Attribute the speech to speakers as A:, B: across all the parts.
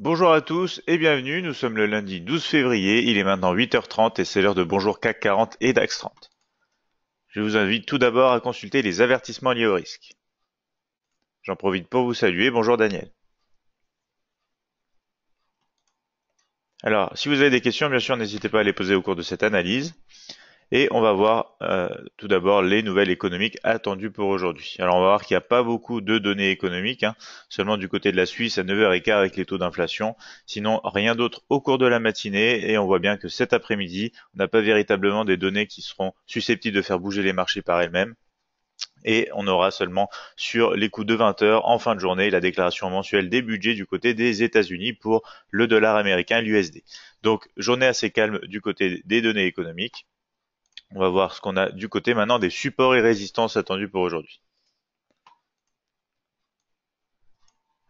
A: Bonjour à tous et bienvenue, nous sommes le lundi 12 février, il est maintenant 8h30 et c'est l'heure de Bonjour CAC 40 et DAX 30. Je vous invite tout d'abord à consulter les avertissements liés au risque. J'en profite pour vous saluer, bonjour Daniel. Alors, si vous avez des questions, bien sûr, n'hésitez pas à les poser au cours de cette analyse. Et on va voir euh, tout d'abord les nouvelles économiques attendues pour aujourd'hui. Alors on va voir qu'il n'y a pas beaucoup de données économiques, hein. seulement du côté de la Suisse à 9h15 avec les taux d'inflation. Sinon rien d'autre au cours de la matinée et on voit bien que cet après-midi, on n'a pas véritablement des données qui seront susceptibles de faire bouger les marchés par elles-mêmes. Et on aura seulement sur les coûts de 20h en fin de journée la déclaration mensuelle des budgets du côté des États-Unis pour le dollar américain, l'USD. Donc journée assez calme du côté des données économiques. On va voir ce qu'on a du côté maintenant des supports et résistances attendus pour aujourd'hui.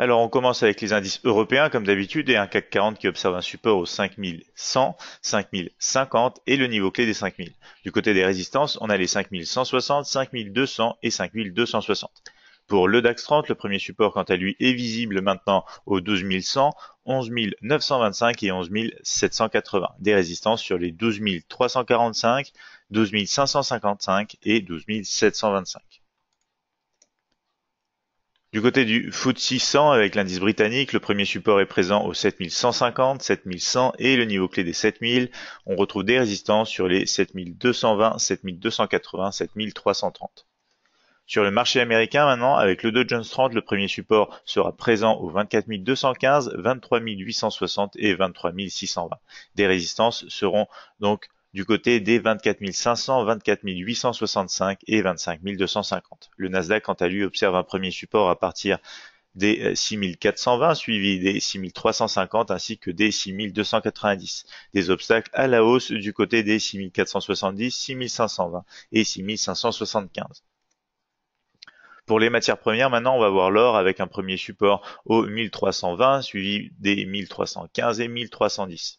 A: Alors on commence avec les indices européens comme d'habitude et un CAC 40 qui observe un support aux 5100, 5050 et le niveau clé des 5000. Du côté des résistances, on a les 5160, 5200 et 5260. Pour le DAX 30, le premier support quant à lui est visible maintenant aux 12100, 11925 et 11780. Des résistances sur les 12345, 12555 et 12725. Du côté du FTSE 600 avec l'indice britannique, le premier support est présent aux 7150, 7100 et le niveau clé des 7000. On retrouve des résistances sur les 7220, 7280, 7330. Sur le marché américain maintenant, avec le Dow Jones 30, le premier support sera présent aux 24 215, 23 860 et 23 620. Des résistances seront donc du côté des 24 500, 24 865 et 25 250. Le Nasdaq, quant à lui, observe un premier support à partir des 6420 euh, suivi des 6350 ainsi que des 6290. Des obstacles à la hausse du côté des 6470, 6520 et 6575. Pour les matières premières, maintenant, on va voir l'or avec un premier support aux 1320 suivi des 1315 et 1310.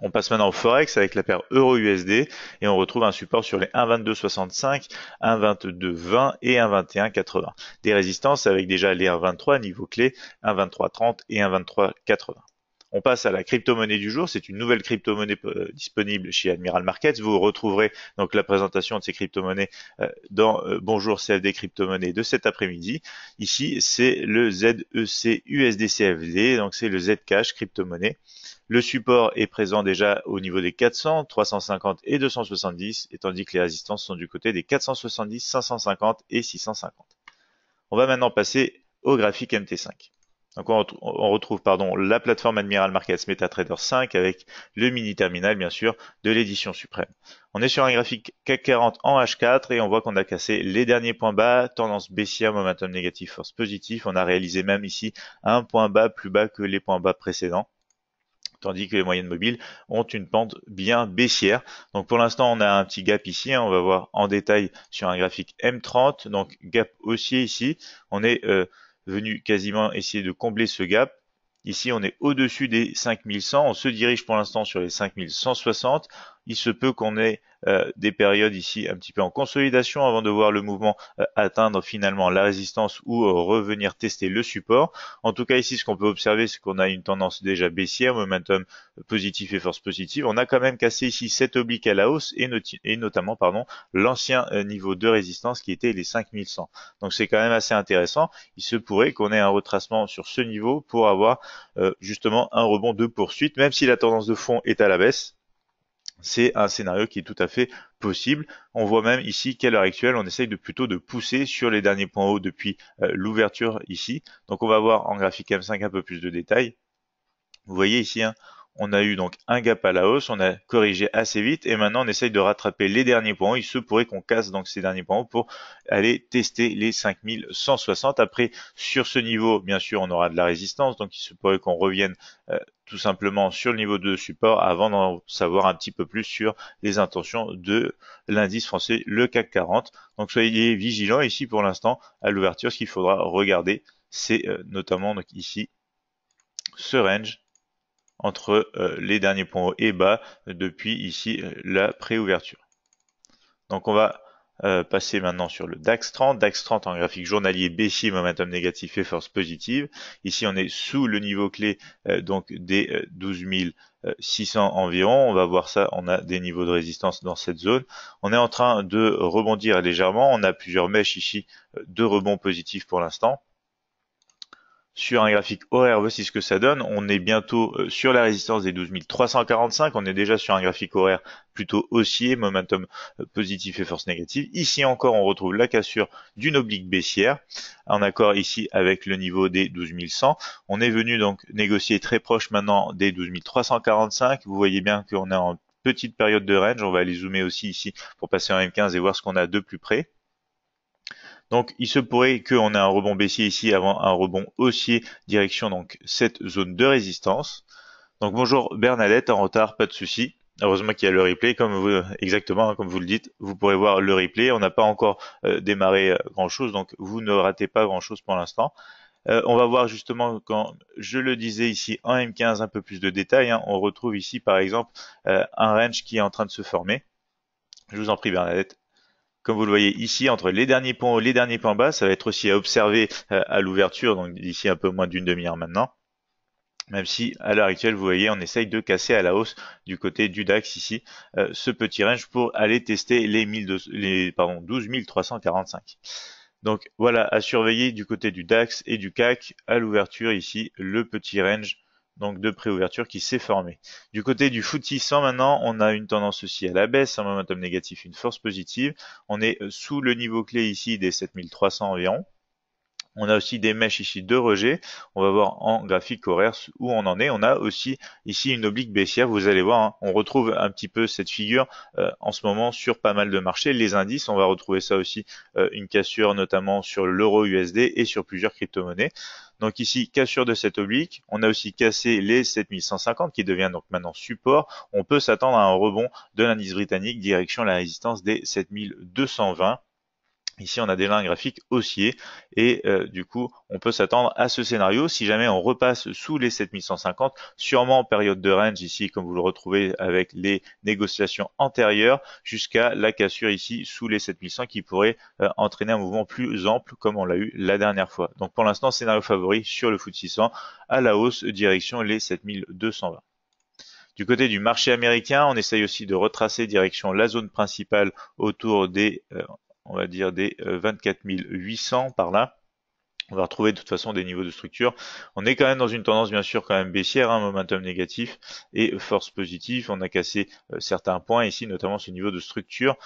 A: On passe maintenant au Forex avec la paire Euro-USD et on retrouve un support sur les 1,2265, 1,2220 et 1,2180. Des résistances avec déjà les 1,23 niveau clé, 1,2330 et 1,2380. On passe à la crypto-monnaie du jour. C'est une nouvelle crypto-monnaie euh, disponible chez Admiral Markets. Vous retrouverez donc la présentation de ces crypto-monnaies euh, dans euh, Bonjour CFD crypto-monnaie de cet après-midi. Ici, c'est le ZEC USD CFD. Donc, c'est le Zcash crypto-monnaie. Le support est présent déjà au niveau des 400, 350 et 270, tandis que les résistances sont du côté des 470, 550 et 650. On va maintenant passer au graphique MT5. Donc on, retrouve pardon, la plateforme Admiral Markets MetaTrader 5 avec le mini terminal bien sûr de l'édition suprême. On est sur un graphique CAC 40 en H4 et on voit qu'on a cassé les derniers points bas, tendance baissière, momentum négatif, force positive. On a réalisé même ici un point bas plus bas que les points bas précédents tandis que les moyennes mobiles ont une pente bien baissière. Donc pour l'instant, on a un petit gap ici, hein, on va voir en détail sur un graphique M30, donc gap haussier ici, on est euh, venu quasiment essayer de combler ce gap. Ici, on est au-dessus des 5100, on se dirige pour l'instant sur les 5160 il se peut qu'on ait euh, des périodes ici un petit peu en consolidation avant de voir le mouvement euh, atteindre finalement la résistance ou euh, revenir tester le support. En tout cas ici ce qu'on peut observer c'est qu'on a une tendance déjà baissière, momentum positif et force positive. On a quand même cassé ici cette oblique à la hausse et, notamment pardon l'ancien niveau de résistance qui était les 5100. Donc c'est quand même assez intéressant. Il se pourrait qu'on ait un retracement sur ce niveau pour avoir justement un rebond de poursuite même si la tendance de fond est à la baisse c'est un scénario qui est tout à fait possible. On voit même ici qu'à l'heure actuelle, on essaye de plutôt de pousser sur les derniers points hauts depuis euh, l'ouverture ici. Donc on va voir en graphique M5 un peu plus de détails. Vous voyez ici, hein, on a eu donc un gap à la hausse, on a corrigé assez vite et maintenant on essaye de rattraper les derniers points. Il se pourrait qu'on casse donc ces derniers points pour aller tester les 5160. Après, sur ce niveau, bien sûr, on aura de la résistance, donc il se pourrait qu'on revienne euh, tout simplement sur le niveau de support avant d'en savoir un petit peu plus sur les intentions de l'indice français, le CAC 40. Donc soyez vigilants ici pour l'instant à l'ouverture, ce qu'il faudra regarder, c'est euh, notamment donc ici ce range entre euh, les derniers points hauts et bas depuis ici euh, la préouverture. Donc on va euh, passer maintenant sur le DAX 30. DAX 30 en graphique journalier baissier, momentum négatif et force positive. Ici, on est sous le niveau clé donc des 12 600 environ. On va voir ça, on a des niveaux de résistance dans cette zone. On est en train de rebondir légèrement. On a plusieurs mèches ici de rebond positif pour l'instant sur un graphique horaire, voici ce que ça donne. On est bientôt euh, sur la résistance des 12 345. On est déjà sur un graphique horaire plutôt haussier, momentum euh, positif et force négative. Ici encore, on retrouve la cassure d'une oblique baissière, en accord ici avec le niveau des 12 100. On est venu donc négocier très proche maintenant des 12 345. Vous voyez bien qu'on est en petite période de range. On va aller zoomer aussi ici pour passer en M15 et voir ce qu'on a de plus près. Donc il se pourrait qu'on ait un rebond baissier ici avant un rebond haussier direction donc cette zone de résistance. Donc bonjour Bernadette, en retard, pas de souci. Heureusement qu'il y a le replay, comme vous, exactement hein, comme vous le dites, vous pourrez voir le replay. On n'a pas encore euh, démarré euh, grand chose, donc vous ne ratez pas grand chose pour l'instant. Euh, on va voir justement quand je le disais ici en M15 un peu plus de détails. Hein. On retrouve ici par exemple un range qui est en train de se former. Je vous en prie Bernadette comme vous le voyez ici, entre les derniers points hauts, les derniers points bas, ça va être aussi à observer euh, à l'ouverture, donc d'ici un peu moins d'une demi-heure maintenant même si à l'heure actuelle, vous voyez, on essaye de casser à la hausse du côté du DAX ici euh, ce petit range pour aller tester les, 12 345. Donc voilà, à surveiller du côté du DAX et du CAC à l'ouverture ici, le petit range donc de préouverture qui s'est formée. Du côté du FTSE maintenant, on a une tendance aussi à la baisse, un momentum négatif, une force positive. On est euh, sous le niveau clé ici des 7300 environ. On a aussi des mèches ici de rejet. On va voir en graphique horaire où on en est. On a aussi ici une oblique baissière. Vous allez voir, hein, on retrouve un petit peu cette figure euh, en ce moment sur pas mal de marchés. Les indices, on va retrouver ça aussi, euh, une cassure notamment sur l'euro USD et sur plusieurs crypto-monnaies. Donc ici, cassure de cette oblique. On a aussi cassé les 7150 qui devient donc maintenant support. On peut s'attendre à un rebond de l'indice britannique direction la résistance des 7220. Ici, on a des un graphiques haussiers et euh, du coup, on peut s'attendre à ce scénario. Si jamais on repasse sous les 7150, sûrement en période de range ici, comme vous le retrouvez avec les négociations antérieures, jusqu'à la cassure ici sous les 7100 qui pourrait euh, entraîner un mouvement plus ample comme on l'a eu la dernière fois. Donc pour l'instant, scénario favori sur le foot 600 à la hausse direction les 7220. Du côté du marché américain, on essaye aussi de retracer direction la zone principale autour des euh, on va dire des 24 euh, 800 par là. On va retrouver de toute façon des niveaux de structure. On est quand même dans une tendance bien sûr quand même baissière, un hein, momentum négatif et force positive. On a cassé euh, certains points ici, notamment ce niveau de structure.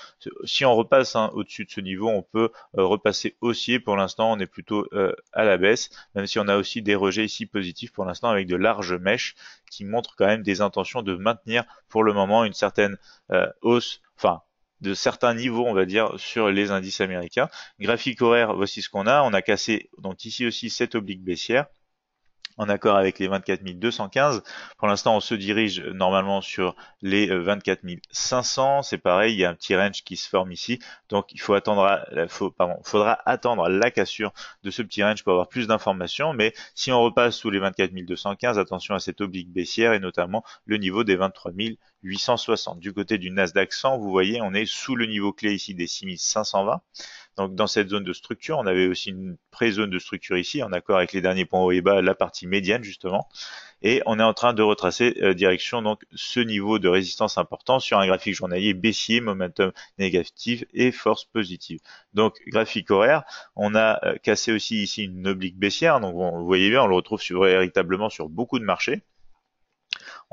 A: Si on repasse hein, au-dessus de ce niveau, on peut euh, repasser haussier. Pour l'instant, on est plutôt à la baisse, même si on a aussi des rejets ici positifs pour l'instant avec de larges mèches qui montrent quand même des intentions de maintenir pour le moment une certaine hausse, enfin de certains niveaux, on va dire, sur les indices américains. Graphique horaire, voici ce qu'on a. On a cassé donc ici aussi cette oblique baissière en accord avec les 24 215. Pour l'instant, on se dirige normalement sur les 24 euh, 500. C'est pareil, il y a un petit range qui se forme ici. Donc, il faut attendre, faudra attendre la cassure de ce petit range pour avoir plus d'informations. Mais si on repasse sous les 24 215, attention à cette oblique baissière et notamment le niveau des 23 860. Du côté du Nasdaq 100, vous voyez, on est sous le niveau clé ici des 6520. Donc dans cette zone de structure, on avait aussi une pré-zone de structure ici, en accord avec les derniers points haut et bas, la partie médiane justement. Et on est en train de retracer euh, direction donc ce niveau de résistance important sur un graphique journalier baissier, momentum négatif et force positive. Donc graphique horaire, on a euh, cassé aussi ici une oblique baissière, donc vous voyez bien, on le retrouve véritablement sur beaucoup de marchés.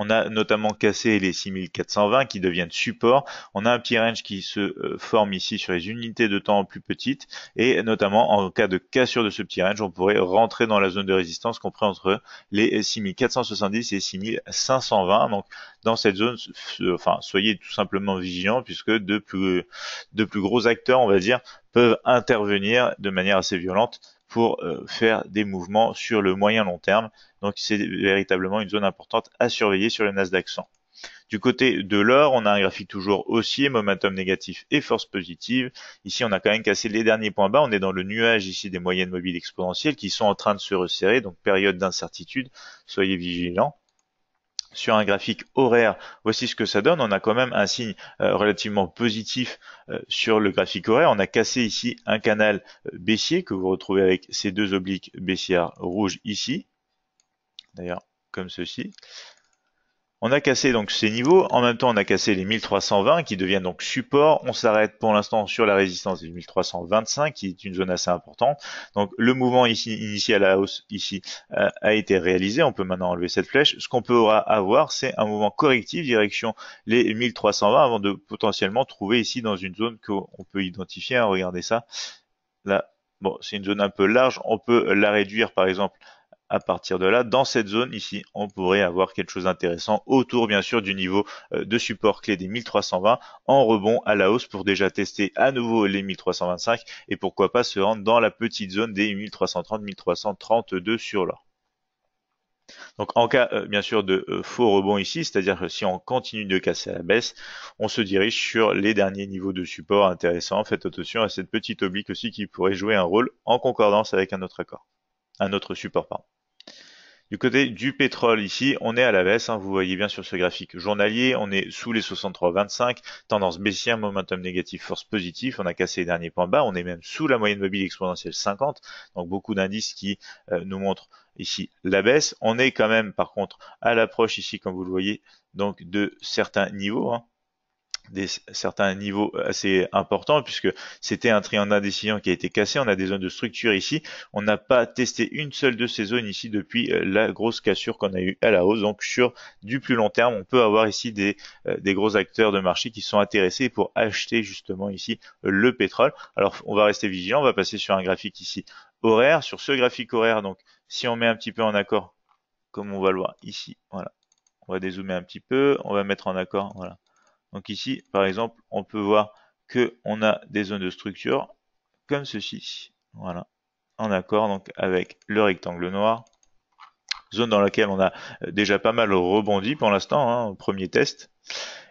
A: On a notamment cassé les 6420 qui deviennent supports. On a un petit range qui se euh, forme ici sur les unités de temps plus petites. Et notamment, en cas de cassure de ce petit range, on pourrait rentrer dans la zone de résistance compris entre les 6470 et 6520. Donc, dans cette zone, enfin, soyez tout simplement vigilants puisque de plus, de plus gros acteurs, on va dire, peuvent intervenir de manière assez violente pour euh, faire des mouvements sur le moyen long terme. Donc c'est véritablement une zone importante à surveiller sur le Nasdaq 100. Du côté de l'or, on a un graphique toujours haussier, momentum négatif et force positive. Ici, on a quand même cassé les derniers points bas. On est dans le nuage ici des moyennes mobiles exponentielles qui sont en train de se resserrer, donc période d'incertitude. Soyez vigilants sur un graphique horaire, voici ce que ça donne. On a quand même un signe euh, relativement positif euh, sur le graphique horaire. On a cassé ici un canal euh, baissier que vous retrouvez avec ces deux obliques baissières rouges ici. D'ailleurs, comme ceci. On a cassé donc ces niveaux, en même temps on a cassé les 1320 qui deviennent donc support, on s'arrête pour l'instant sur la résistance des 1325 qui est une zone assez importante, donc le mouvement ici, initial à la hausse ici euh, a été réalisé, on peut maintenant enlever cette flèche, ce qu'on peut avoir c'est un mouvement correctif direction les 1320 avant de potentiellement trouver ici dans une zone qu'on peut identifier, hein, regardez ça, là, bon c'est une zone un peu large, on peut la réduire par exemple à partir de là, dans cette zone ici, on pourrait avoir quelque chose d'intéressant autour bien sûr du niveau euh, de support clé des 1320 en rebond à la hausse pour déjà tester à nouveau les 1325 et pourquoi pas se rendre dans la petite zone des 1330-1332 sur l'or. Donc en cas euh, bien sûr de euh, faux rebond ici, c'est-à-dire que si on continue de casser à la baisse, on se dirige sur les derniers niveaux de support intéressants. Faites attention à cette petite oblique aussi qui pourrait jouer un rôle en concordance avec un autre accord, un autre support pardon. Du côté du pétrole ici, on est à la baisse, hein. vous voyez bien sur ce graphique journalier, on est sous les 63,25, tendance baissière, momentum négatif, force positive, on a cassé les derniers points bas, on est même sous la moyenne mobile exponentielle 50, donc beaucoup d'indices qui euh, nous montrent ici la baisse. On est quand même par contre à l'approche ici, comme vous le voyez, donc de certains niveaux. Hein des, certains niveaux euh, assez importants puisque c'était un triangle décision qui a été cassé. On a des zones de structure ici. On n'a pas testé une seule de ces zones ici depuis euh, la grosse cassure qu'on a eue à la hausse. Donc sur du plus long terme, on peut avoir ici des, euh, des gros acteurs de marché qui sont intéressés pour acheter justement ici le pétrole. Alors on va rester vigilant. On va passer sur un graphique ici horaire. Sur ce graphique horaire, donc si on met un petit peu en accord, comme on va le voir ici, voilà. On va dézoomer un petit peu, on va mettre en accord, voilà. Donc ici, par exemple, on peut voir que on a des zones de structure comme ceci. Voilà. En accord donc avec le rectangle noir. Zone dans laquelle on a euh, déjà pas mal rebondi pour l'instant, hein, premier test.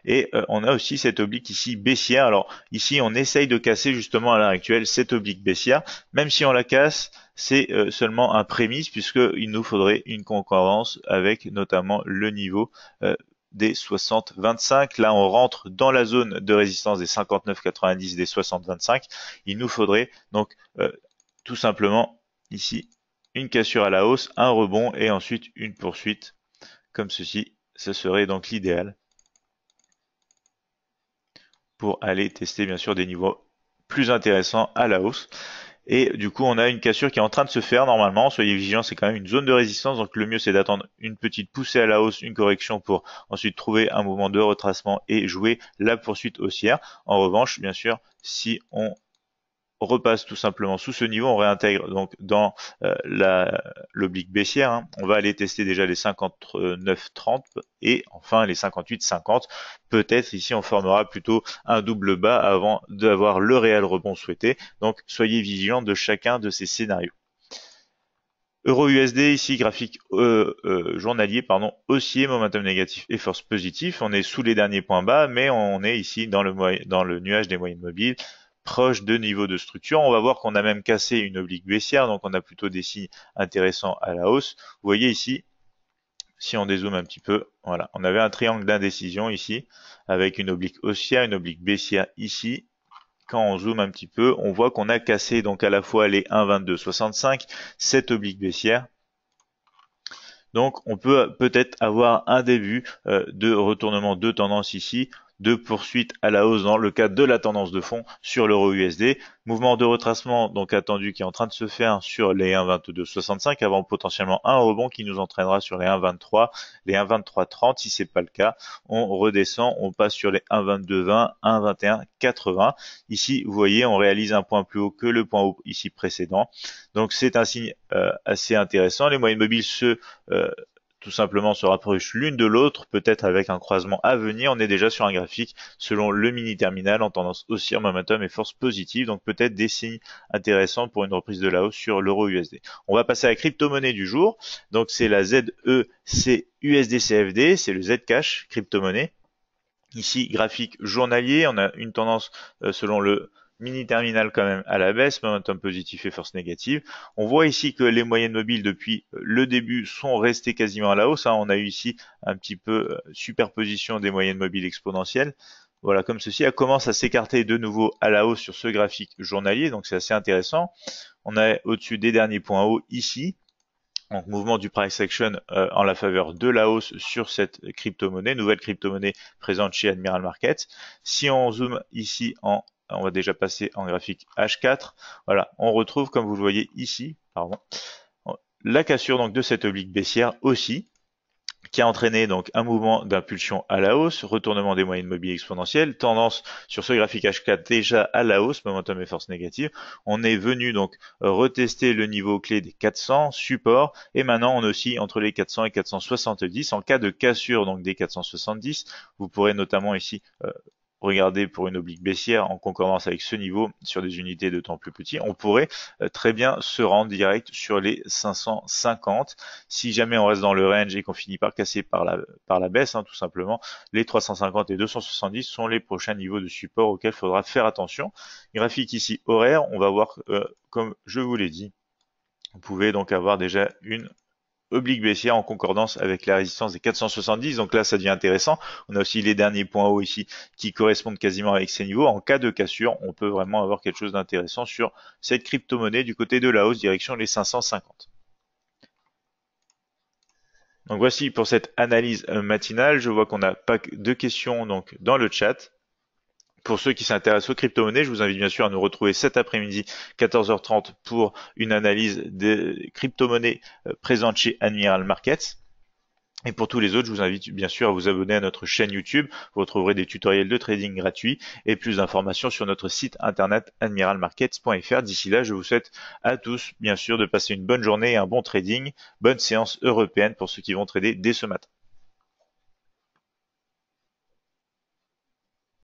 A: Et euh, on a aussi cette oblique ici baissière. Alors ici, on essaye de casser justement à l'heure actuelle cette oblique baissière. Même si on la casse, c'est euh, seulement un prémisse puisqu'il nous faudrait une concordance avec notamment le niveau des 60-25. Là, on rentre dans la zone de résistance des 59-90 des 60-25. Il nous faudrait donc euh, tout simplement ici une cassure à la hausse, un rebond et ensuite une poursuite comme ceci. Ce serait donc l'idéal pour aller tester bien sûr des niveaux plus intéressants à la hausse. Et du coup, on a une cassure qui est en train de se faire normalement. Soyez vigilants, c'est quand même une zone de résistance. Donc le mieux, c'est d'attendre une petite poussée à la hausse, une correction pour ensuite trouver un mouvement de retracement et jouer la poursuite haussière. En revanche, bien sûr, si on on repasse tout simplement sous ce niveau, on réintègre donc dans euh, la l'oblique baissière. Hein. on va aller tester déjà les 59,30 et enfin les 58,50. Peut-être ici on formera plutôt un double bas avant d'avoir le réel rebond souhaité. Donc soyez vigilants de chacun de ces scénarios. Euro-USD ici, graphique euh, euh, journalier, pardon, haussier, momentum négatif et force positif. On est sous les derniers points bas, mais on est ici dans le, dans le nuage des moyennes mobiles proche de niveau de structure. On va voir qu'on a même cassé une oblique baissière, donc on a plutôt des signes intéressants à la hausse. Vous voyez ici, si on dézoome un petit peu, voilà, on avait un triangle d'indécision ici, avec une oblique haussière, une oblique baissière ici. Quand on zoome un petit peu, on voit qu'on a cassé donc à la fois les 1,2265, cette oblique baissière, donc on peut peut-être avoir un début euh, de retournement de tendance ici de poursuite à la hausse dans le cadre de la tendance de fond sur l'euro-USD. Mouvement de retracement donc attendu qui est en train de se faire sur les 1,2265 avant potentiellement un rebond qui nous entraînera sur les 1,23, les 1,2330 si c'est pas le cas. On redescend, on passe sur les 1,2220, 1,2180. Ici, vous voyez, on réalise un point plus haut que le point haut ici précédent. Donc c'est un signe euh, assez intéressant. Les moyennes mobiles se euh, tout simplement se rapprochent l'une de l'autre, peut-être avec un croisement à venir. On est déjà sur un graphique selon le mini terminal en tendance haussière, momentum et force positive, donc peut-être des signes intéressants pour une reprise de la hausse sur l'euro USD. On va passer à la crypto-monnaie du jour. Donc c'est la ZEC USD-CFD, c'est le Zcash crypto-monnaie. Ici, graphique journalier, on a une tendance euh, selon le mini terminal quand même à la baisse, momentum positif et force négative. On voit ici que les moyennes mobiles depuis euh, le début sont restées quasiment à la hausse. Hein. On a eu ici un petit peu euh, superposition des moyennes mobiles exponentielles. Voilà, comme ceci, elle commence à s'écarter de nouveau à la hausse sur ce graphique journalier, donc c'est assez intéressant. On a au-dessus des derniers points hauts ici, donc mouvement du price action euh, en la faveur de la hausse sur cette crypto-monnaie, nouvelle crypto-monnaie présente chez Admiral Markets. Si on zoome ici en on va déjà passer en graphique H4. Voilà, on retrouve comme vous le voyez ici, pardon, la cassure donc de cette oblique baissière aussi, qui a entraîné donc un mouvement d'impulsion à la hausse, retournement des moyennes mobiles exponentielles, tendance sur ce graphique H4 déjà à la hausse, momentum et force négative. On est venu donc retester le niveau clé des 400 support, et maintenant on aussi entre les 400 et 470. En cas de cassure donc des 470, vous pourrez notamment ici euh, Regardez pour une oblique baissière en concordance avec ce niveau sur des unités de temps plus petits, on pourrait euh, très bien se rendre direct sur les 550. Si jamais on reste dans le range et qu'on finit par casser par la, par la baisse, hein, tout simplement, les 350 et 270 sont les prochains niveaux de support auxquels il faudra faire attention. Graphique ici horaire, on va voir, euh, comme je vous l'ai dit, vous pouvez donc avoir déjà une oblique baissière en concordance avec la résistance des 470. Donc là, ça devient intéressant. On a aussi les derniers points hauts ici qui correspondent quasiment avec ces niveaux. En cas de cassure, on peut vraiment avoir quelque chose d'intéressant sur cette crypto-monnaie du côté de la hausse direction les 550. Donc voici pour cette analyse matinale. Je vois qu'on n'a pas deux questions donc dans le chat pour ceux qui s'intéressent aux crypto-monnaies, je vous invite bien sûr à nous retrouver cet après-midi 14h30 pour une analyse des crypto-monnaies euh, présentes chez Admiral Markets. Et pour tous les autres, je vous invite bien sûr à vous abonner à notre chaîne YouTube. Vous retrouverez des tutoriels de trading gratuits et plus d'informations sur notre site internet admiralmarkets.fr. D'ici là, je vous souhaite à tous bien sûr de passer une bonne journée et un bon trading. Bonne séance européenne pour ceux qui vont trader dès ce matin.